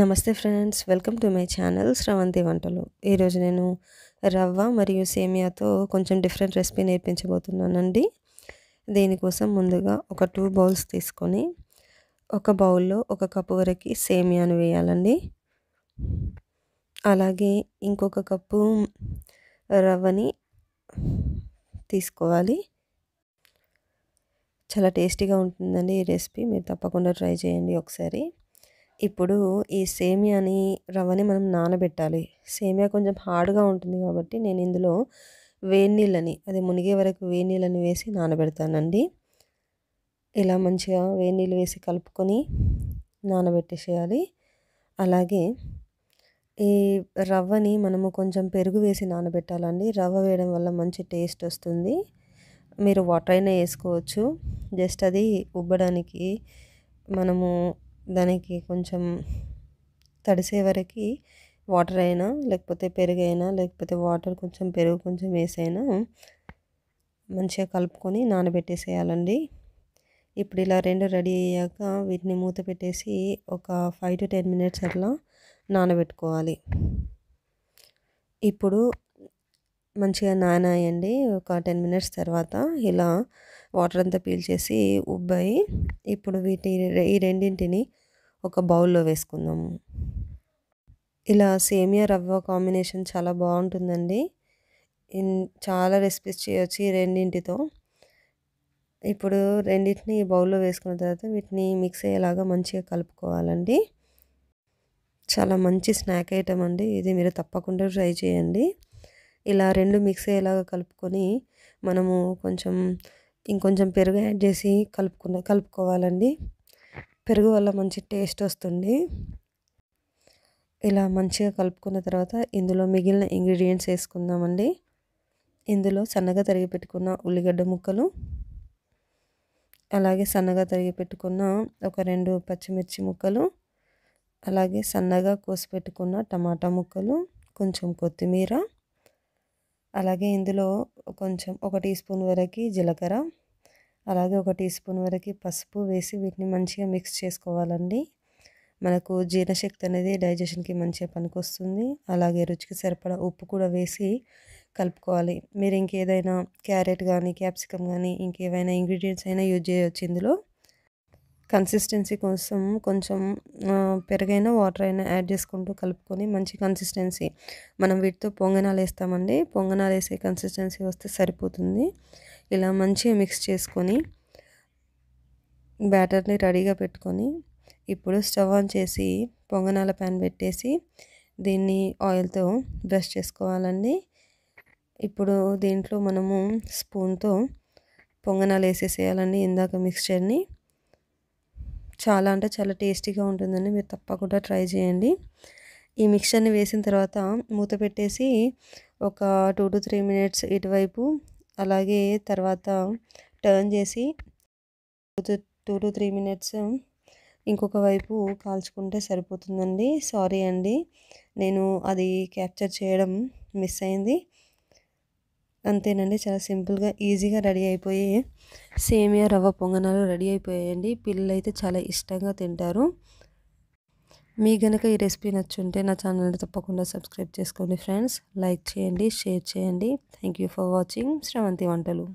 నమస్తే friends welcome to my channel Sravanthi Vantalu ఈరోజు నేను రవ్వ మరియు సేమియాతో కొంచెం డిఫరెంట్ రెసిపీ నేర్పించబోతున్నానండి దీనికోసం ముందుగా ఒక టూ బౌల్స్ తీసుకొని ఒక బౌల్లో ఒక కప్పు వరకు సేమియాను వేయాలండి అలాగే ఇంకొక కప్పు రవ్వని తీసుకోవాలి చాలా టేస్టీగా ఉంటుందండి ఈ రెసిపీ మీరు తప్పకుండా ట్రై చేయండి ఒకసారి ఇప్పుడు ఈ సేమియాని రవ్వని మనం నానబెట్టాలి సేమియా కొంచెం హార్డ్గా ఉంటుంది కాబట్టి నేను ఇందులో వేడి నీళ్ళని అది మునిగే వరకు వేడి నీళ్ళని వేసి నానబెడతానండి ఇలా మంచిగా వేడి నీళ్ళు వేసి కలుపుకొని నానబెట్టేసేయాలి అలాగే ఈ రవ్వని మనము కొంచెం పెరుగు వేసి నానబెట్టాలండి రవ్వ వేయడం వల్ల మంచి టేస్ట్ వస్తుంది మీరు వాటర్ అయినా వేసుకోవచ్చు జస్ట్ అది ఉబ్బడానికి మనము దానికి కొంచెం తడిసే వరకు వాటర్ అయినా లేకపోతే పెరుగు అయినా లేకపోతే వాటర్ కొంచెం పెరుగు కొంచెం వేసైనా మంచిగా కలుపుకొని నానబెట్టేసేయాలండి ఇప్పుడు ఇలా రెండు రెడీ అయ్యాక వీటిని మూత పెట్టేసి ఒక ఫైవ్ టు టెన్ మినిట్స్ అట్లా నానబెట్టుకోవాలి ఇప్పుడు మంచిగా నానాయండి ఒక టెన్ మినిట్స్ తర్వాత ఇలా వాటర్ అంతా పీల్చేసి ఉబ్బాయి ఇప్పుడు వీటిని ఈ రెండింటిని ఒక బౌల్లో వేసుకుందాము ఇలా సేమియా రవ్వ కాంబినేషన్ చాలా బాగుంటుందండి చాలా రెసిపీస్ చేయొచ్చు ఈ రెండింటితో ఇప్పుడు రెండింటిని బౌల్లో వేసుకున్న తర్వాత వీటిని మిక్స్ అయ్యేలాగా మంచిగా కలుపుకోవాలండి చాలా మంచి స్నాక్ ఐటమ్ అండి ఇది మీరు తప్పకుండా ట్రై చేయండి ఇలా రెండు మిక్స్ అయ్యేలాగా కలుపుకొని మనము కొంచెం ఇంకొంచెం పెరుగు యాడ్ చేసి కలుపుకున్న కలుపుకోవాలండి పెరుగు వల్ల మంచి టేస్ట్ వస్తుంది ఇలా మంచిగా కలుపుకున్న తర్వాత ఇందులో మిగిలిన ఇంగ్రీడియంట్స్ వేసుకుందామండి ఇందులో సన్నగా తరిగి పెట్టుకున్న ఉల్లిగడ్డ ముక్కలు అలాగే సన్నగా తరిగి పెట్టుకున్న ఒక రెండు పచ్చిమిర్చి ముక్కలు అలాగే సన్నగా కోసి పెట్టుకున్న టమాటా ముక్కలు కొంచెం కొత్తిమీర అలాగే ఇందులో కొంచెం ఒక టీ స్పూన్ వరకు జీలకర్ర అలాగే ఒక టీ స్పూన్ వరకు పసుపు వేసి వీటిని మంచిగా మిక్స్ చేసుకోవాలండి మనకు జీర్ణశక్తి అనేది డైజెషన్కి మంచిగా పనికొస్తుంది అలాగే రుచికి సరిపడా ఉప్పు కూడా వేసి కలుపుకోవాలి మీరు ఇంకేదైనా క్యారెట్ కానీ క్యాప్సికమ్ కానీ ఇంకేవైనా ఇంగ్రీడియంట్స్ అయినా యూజ్ చేయవచ్చు ఇందులో కన్సిస్టెన్సీ కోసం కొంచెం పెరుగైన వాటర్ అయినా యాడ్ చేసుకుంటూ కలుపుకొని మంచి కన్సిస్టెన్సీ మనం వీటితో పొంగనాలు వేస్తామండి పొంగనాలు వేసే కన్సిస్టెన్సీ వస్తే సరిపోతుంది ఇలా మంచిగా మిక్స్ చేసుకొని బ్యాటర్ని రెడీగా పెట్టుకొని ఇప్పుడు స్టవ్ ఆన్ చేసి పొంగనాల ప్యాన్ పెట్టేసి దీన్ని ఆయిల్తో బ్రష్ చేసుకోవాలండి ఇప్పుడు దీంట్లో మనము స్పూన్తో పొంగనాలు వేసేసేయాలండి ఇందాక మిక్స్చర్ని చాలా అంటే చాలా టేస్టీగా ఉంటుందండి మీరు తప్పకుండా ట్రై చేయండి ఈ మిక్చర్ని వేసిన తర్వాత మూత పెట్టేసి ఒక టూ టు త్రీ మినిట్స్ ఇటువైపు అలాగే తర్వాత టర్న్ చేసి టూ టు త్రీ మినిట్స్ ఇంకొక వైపు కాల్చుకుంటే సరిపోతుందండి సారీ అండి నేను అది క్యాప్చర్ చేయడం మిస్ అయింది అంతేనండి చాలా సింపుల్గా ఈజీగా రెడీ అయిపోయి సేమియా రవ్వ పొంగనాలు రెడీ అయిపోయాయండి పిల్లలు అయితే చాలా ఇష్టంగా తింటారు మీ గనక ఈ రెసిపీ నచ్చుంటే నా ఛానల్ని తప్పకుండా సబ్స్క్రైబ్ చేసుకోండి ఫ్రెండ్స్ లైక్ చేయండి షేర్ చేయండి థ్యాంక్ ఫర్ వాచింగ్ శ్రవంతి వంటలు